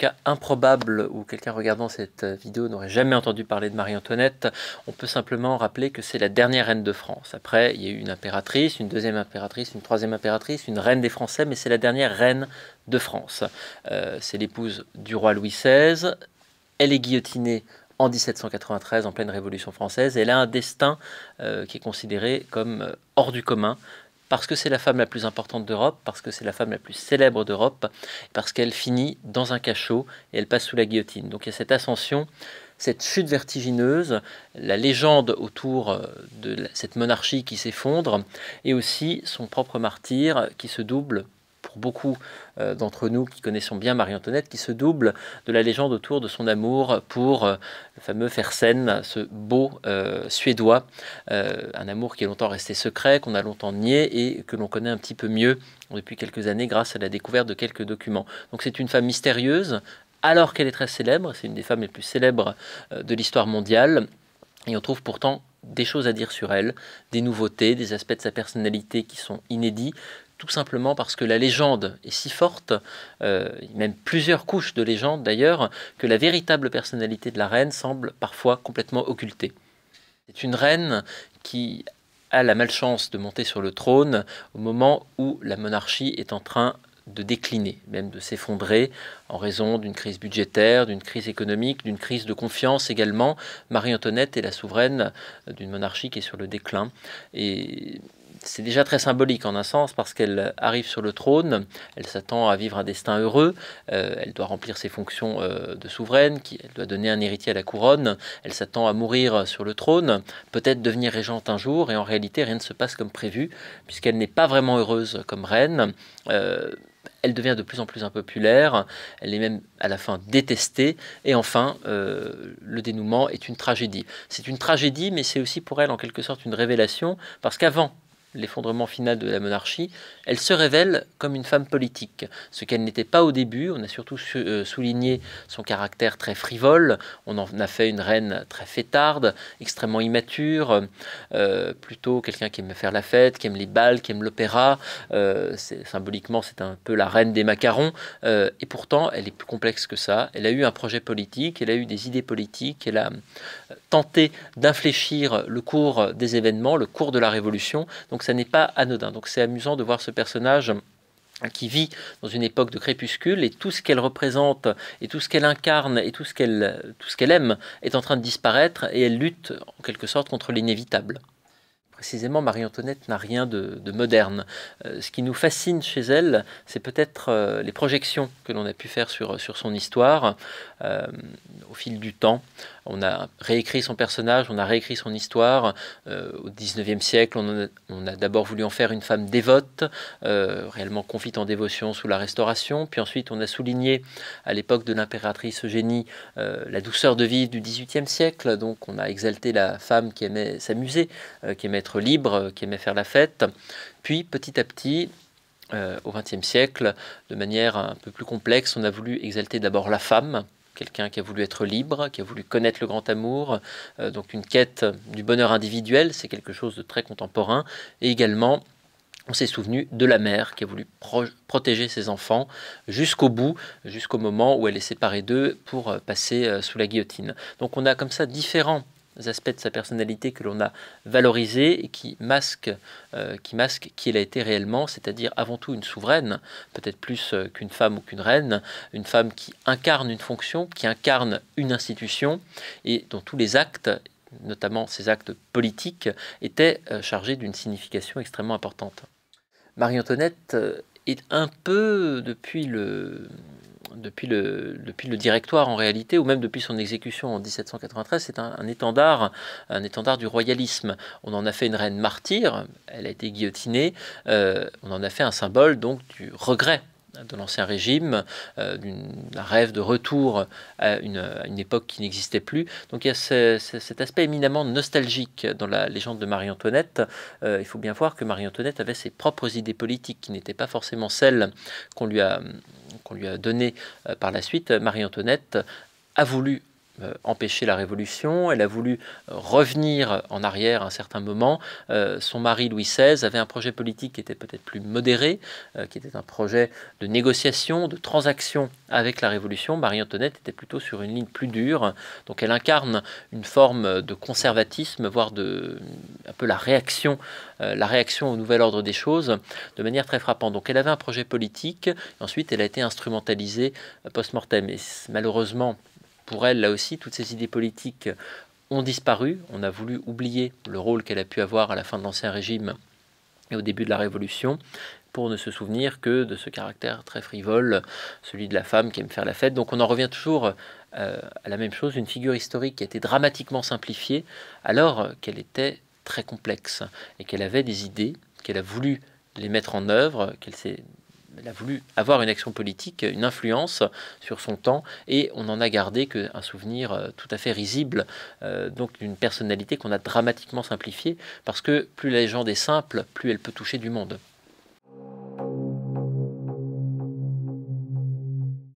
cas improbable où quelqu'un regardant cette euh, vidéo n'aurait jamais entendu parler de Marie-Antoinette, on peut simplement rappeler que c'est la dernière reine de France. Après, il y a eu une impératrice, une deuxième impératrice, une troisième impératrice, une reine des Français, mais c'est la dernière reine de France. Euh, c'est l'épouse du roi Louis XVI. Elle est guillotinée en 1793, en pleine Révolution française. Elle a un destin euh, qui est considéré comme hors du commun parce que c'est la femme la plus importante d'Europe, parce que c'est la femme la plus célèbre d'Europe, parce qu'elle finit dans un cachot et elle passe sous la guillotine. Donc il y a cette ascension, cette chute vertigineuse, la légende autour euh, de cette monarchie qui s'effondre, et aussi son propre martyr qui se double pour beaucoup euh, d'entre nous qui connaissons bien Marie-Antoinette, qui se double de la légende autour de son amour pour euh, le fameux Fersen, ce beau euh, Suédois, un amour qui est longtemps resté secret, qu'on a longtemps nié et que l'on connaît un petit peu mieux depuis quelques années grâce à la découverte de quelques documents. Donc c'est une femme mystérieuse, alors qu'elle est très célèbre, c'est une des femmes les plus célèbres de l'histoire mondiale, et on trouve pourtant des choses à dire sur elle, des nouveautés, des aspects de sa personnalité qui sont inédits, tout simplement parce que la légende est si forte, euh, même plusieurs couches de légende d'ailleurs, que la véritable personnalité de la reine semble parfois complètement occultée. C'est une reine qui a la malchance de monter sur le trône au moment où la monarchie est en train de décliner, même de s'effondrer en raison d'une crise budgétaire, d'une crise économique, d'une crise de confiance également. Marie-Antoinette est la souveraine euh, d'une monarchie qui est sur le déclin. Et c'est déjà très symbolique en un sens parce qu'elle arrive sur le trône, elle s'attend à vivre un destin heureux, euh, elle doit remplir ses fonctions euh, de souveraine, qui, elle doit donner un héritier à la couronne, elle s'attend à mourir sur le trône, peut-être devenir régente un jour, et en réalité rien ne se passe comme prévu puisqu'elle n'est pas vraiment heureuse comme reine elle devient de plus en plus impopulaire, elle est même à la fin détestée, et enfin, euh, le dénouement est une tragédie. C'est une tragédie, mais c'est aussi pour elle en quelque sorte une révélation, parce qu'avant l'effondrement final de la monarchie, elle se révèle comme une femme politique, ce qu'elle n'était pas au début. On a surtout euh, souligné son caractère très frivole, on en a fait une reine très fêtarde, extrêmement immature, euh, plutôt quelqu'un qui aime faire la fête, qui aime les balles, qui aime l'opéra. Euh, symboliquement, c'est un peu la reine des macarons, et pourtant, elle est plus complexe que ça. Elle a eu un projet politique, elle a eu des idées politiques, elle a tenté d'infléchir le cours des événements, le cours de la Révolution. Donc donc ça n'est pas anodin. Donc c'est amusant de voir ce personnage qui vit dans une époque de crépuscule et tout ce qu'elle représente et tout ce qu'elle incarne et tout ce qu'elle aime est en train de disparaître et elle lutte en quelque sorte contre l'inévitable précisément, Marie-Antoinette n'a rien de, moderne. Euh, ce qui nous fascine chez elle, c'est peut-être euh, les projections que l'on a pu faire sur, sur son histoire euh, au fil du temps. On a réécrit son personnage, on a réécrit son histoire. au 19e siècle, on, a, d'abord voulu en faire une femme dévote, réellement confite en dévotion sous la Restauration. Puis ensuite, on a souligné à l'époque de l'impératrice Eugénie la douceur de vivre du XVIIIe siècle. Donc, on a exalté la femme qui aimait s'amuser, qui aimait être libre, euh, qui aimait faire la fête. Puis petit à petit, euh, au XXe siècle, de manière un peu plus complexe, on a voulu exalter d'abord la femme, quelqu'un qui a voulu être libre, qui a voulu connaître le grand amour, euh, donc une quête du bonheur individuel, c'est quelque chose de très contemporain, et également on s'est souvenu de la mère qui a voulu protéger ses enfants jusqu'au bout, jusqu'au moment où elle est séparée d'eux pour passer sous la guillotine. Donc on a comme ça différents aspects de sa personnalité que l'on a valorisé et qui masquent, euh, qui masque qui elle a été réellement, c'est-à-dire avant tout une souveraine, peut-être plus euh, qu'une femme ou qu'une reine, une femme qui incarne une fonction, qui incarne une institution et dont tous les actes notamment ses actes politiques, étaient euh, chargés d'une signification extrêmement importante. Marie-Antoinette est un peu, depuis le depuis, le, depuis le directoire en réalité, ou même depuis son exécution en 1793, c'est un, étendard, un étendard du royalisme. On en a fait une reine martyre, elle a été guillotinée, euh, on en a fait un symbole donc du regret de l'Ancien Régime, euh, d'un rêve de retour à une, époque qui n'existait plus. Donc il y a cet aspect éminemment nostalgique dans la légende de Marie-Antoinette. Euh, il faut bien voir que Marie-Antoinette avait ses propres idées politiques qui n'étaient pas forcément celles qu'on lui a, qu'on lui a données euh, par la suite. Marie-Antoinette a voulu euh, empêcher la révolution, elle a voulu euh, revenir en arrière à un certain moment. Euh, son mari Louis XVI avait un projet politique qui était peut-être plus modéré, qui était un projet de négociation, de transaction avec la révolution. Marie-Antoinette était plutôt sur une ligne plus dure, donc elle incarne une forme de conservatisme, voire de un peu la réaction, la réaction au nouvel ordre des choses, de manière très frappante. Donc elle avait un projet politique, ensuite elle a été instrumentalisée post-mortem. Et malheureusement, pour elle, là aussi, toutes ces idées politiques ont disparu. On a voulu oublier le rôle qu'elle a pu avoir à la fin de l'Ancien Régime et au début de la Révolution pour ne se souvenir que de ce caractère très frivole, celui de la femme qui aime faire la fête. Donc on en revient toujours euh, à la même chose, une figure historique qui a été dramatiquement simplifiée alors qu'elle était très complexe et qu'elle avait des idées, qu'elle a voulu les mettre en œuvre, qu'elle s'est elle a voulu avoir une action politique, une influence sur son temps, et on n'en a gardé qu'un souvenir euh, tout à fait risible, euh, donc d'une personnalité qu'on a dramatiquement simplifiée, parce que plus la légende est simple, plus elle peut toucher du monde.